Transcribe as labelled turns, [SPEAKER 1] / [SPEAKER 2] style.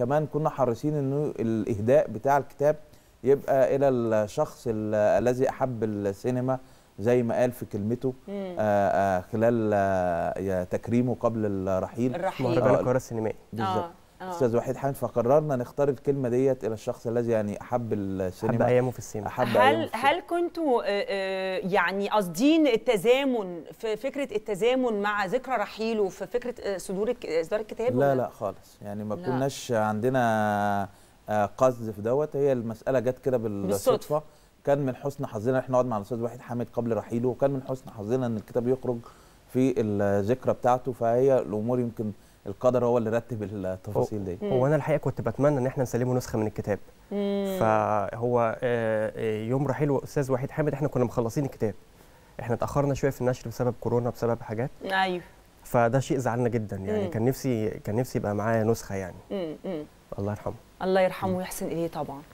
[SPEAKER 1] كمان كنا حريصين انه الاهداء بتاع الكتاب يبقى الى الشخص الذي احب السينما زي ما قال في كلمته آآ آآ آه، آه، خلال آآ آه، تكريمه قبل الرحيل الرحيل آه السينمائي بالظبط آه. آه. استاذ وحيد حامد فقررنا نختار الكلمه ديت الى الشخص الذي يعني احب السينما احب ايامه في السينما أحب هل في
[SPEAKER 2] هل كنتوا آه، آه، يعني قاصدين التزامن في فكره التزامن مع ذكرى رحيله في فكره صدور اصدار الكتاب لا
[SPEAKER 1] لا خالص يعني ما كناش عندنا قصد في دوت هي المساله جت كده بالصدفه كان من حسن حظنا احنا نقعد مع الاستاذ وحيد حامد قبل رحيله وكان من حسن حظنا ان الكتاب يخرج في الذكرى بتاعته فهي الامور يمكن القدر هو اللي رتب التفاصيل دي هو انا
[SPEAKER 3] الحقيقه كنت بتمنى ان احنا نسلمه نسخه من الكتاب فهو آه، آه، يوم رحيل استاذ وحيد حامد احنا كنا مخلصين الكتاب احنا اتاخرنا شويه في النشر بسبب كورونا بسبب حاجات ايوه فده شيء زعلنا جدا يعني مم. كان نفسي كان نفسي يبقى معايا نسخه يعني مم. الله يرحمه
[SPEAKER 2] الله يرحمه ويحسن اليه طبعا